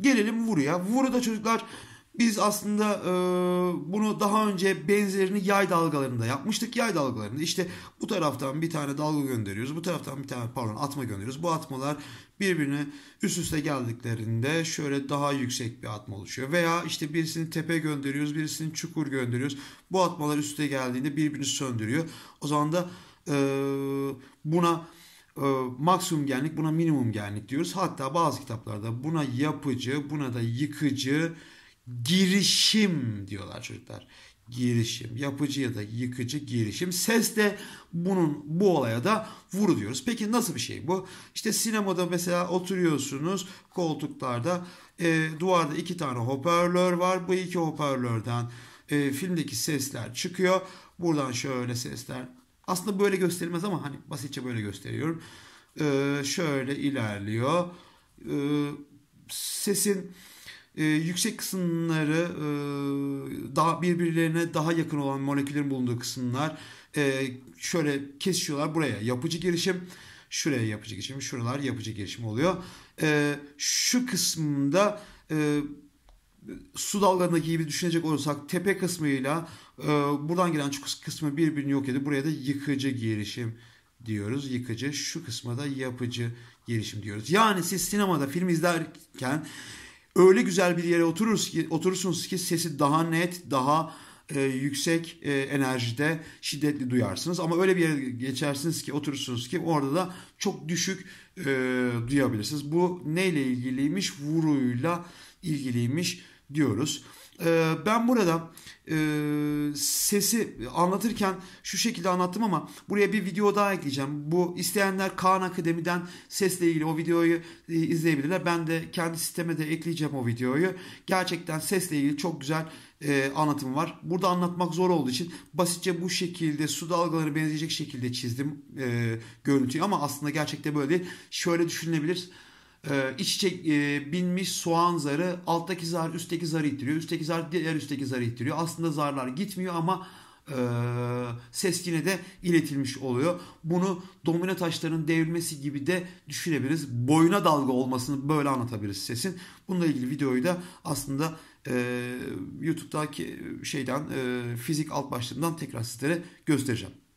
Gelelim Vuru'ya. Vuru'da çocuklar biz aslında e, bunu daha önce benzerini yay dalgalarında yapmıştık. Yay dalgalarında işte bu taraftan bir tane dalga gönderiyoruz. Bu taraftan bir tane pardon atma gönderiyoruz. Bu atmalar birbirine üst üste geldiklerinde şöyle daha yüksek bir atma oluşuyor. Veya işte birisini tepe gönderiyoruz. Birisini çukur gönderiyoruz. Bu atmalar üste geldiğinde birbirini söndürüyor. O zaman da e, buna e, maksimum genlik buna minimum genlik diyoruz. Hatta bazı kitaplarda buna yapıcı, buna da yıkıcı girişim diyorlar çocuklar. Girişim, yapıcı ya da yıkıcı girişim. Ses de bunun bu olaya da vuru diyoruz. Peki nasıl bir şey bu? İşte sinemada mesela oturuyorsunuz koltuklarda e, duvarda iki tane hoparlör var. Bu iki hoparlörden e, filmdeki sesler çıkıyor. Buradan şöyle sesler aslında böyle gösterilmez ama hani basitçe böyle gösteriyorum. Ee, şöyle ilerliyor. Ee, sesin e, yüksek kısımları e, daha birbirlerine daha yakın olan moleküllerin bulunduğu kısımlar e, şöyle kesişiyorlar buraya yapıcı girişim şuraya yapıcı girişim şuralar yapıcı girişim oluyor e, şu kısımda e, su dalgalarındaki gibi düşünecek olursak tepe kısmıyla e, buradan gelen çukur kısmı birbirini yok ediyor. Buraya da yıkıcı girişim diyoruz. Yıkıcı şu kısma da yapıcı girişim diyoruz. Yani siz sinemada film izlerken öyle güzel bir yere oturursunuz ki, oturursunuz ki sesi daha net, daha e, yüksek e, enerjide şiddetli duyarsınız. Ama öyle bir yere geçersiniz ki oturursunuz ki orada da çok düşük e, duyabilirsiniz. Bu neyle ilgiliymiş? Vuruyla ilgiliymiş diyoruz. Ee, ben burada e, sesi anlatırken şu şekilde anlattım ama buraya bir video daha ekleyeceğim. Bu isteyenler Kaan Akademi'den sesle ilgili o videoyu e, izleyebilirler. Ben de kendi sisteme de ekleyeceğim o videoyu. Gerçekten sesle ilgili çok güzel e, anlatım var. Burada anlatmak zor olduğu için basitçe bu şekilde su dalgaları benzeyecek şekilde çizdim görüntüyü ama aslında gerçekte böyle değil. Şöyle düşünülebilir e, ee, içe e, binmiş soğan zarı alttaki zar üstteki zarı ittiriyor. Üstteki zar diğer üstteki zarı ittiriyor. Aslında zarlar gitmiyor ama e, ses yine de iletilmiş oluyor. Bunu domino taşlarının devrilmesi gibi de düşünebiliriz. Boyuna dalga olmasını böyle anlatabiliriz sesin. Bununla ilgili videoyu da aslında e, YouTube'daki şeyden e, fizik alt başlığından tekrar sizlere göstereceğim.